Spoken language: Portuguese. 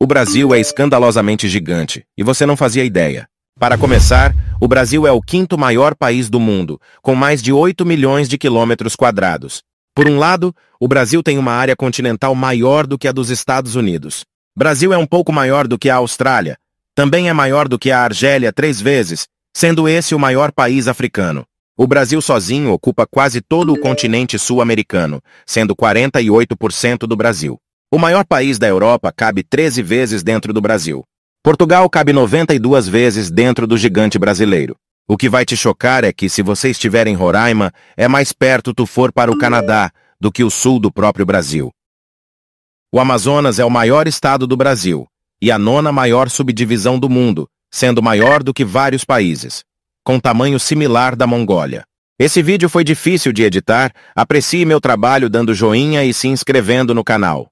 O Brasil é escandalosamente gigante, e você não fazia ideia. Para começar, o Brasil é o quinto maior país do mundo, com mais de 8 milhões de quilômetros quadrados. Por um lado, o Brasil tem uma área continental maior do que a dos Estados Unidos. Brasil é um pouco maior do que a Austrália. Também é maior do que a Argélia três vezes, sendo esse o maior país africano. O Brasil sozinho ocupa quase todo o continente sul-americano, sendo 48% do Brasil. O maior país da Europa cabe 13 vezes dentro do Brasil. Portugal cabe 92 vezes dentro do gigante brasileiro. O que vai te chocar é que, se você estiver em Roraima, é mais perto tu for para o Canadá do que o sul do próprio Brasil. O Amazonas é o maior estado do Brasil e a nona maior subdivisão do mundo, sendo maior do que vários países, com tamanho similar da Mongólia. Esse vídeo foi difícil de editar, aprecie meu trabalho dando joinha e se inscrevendo no canal.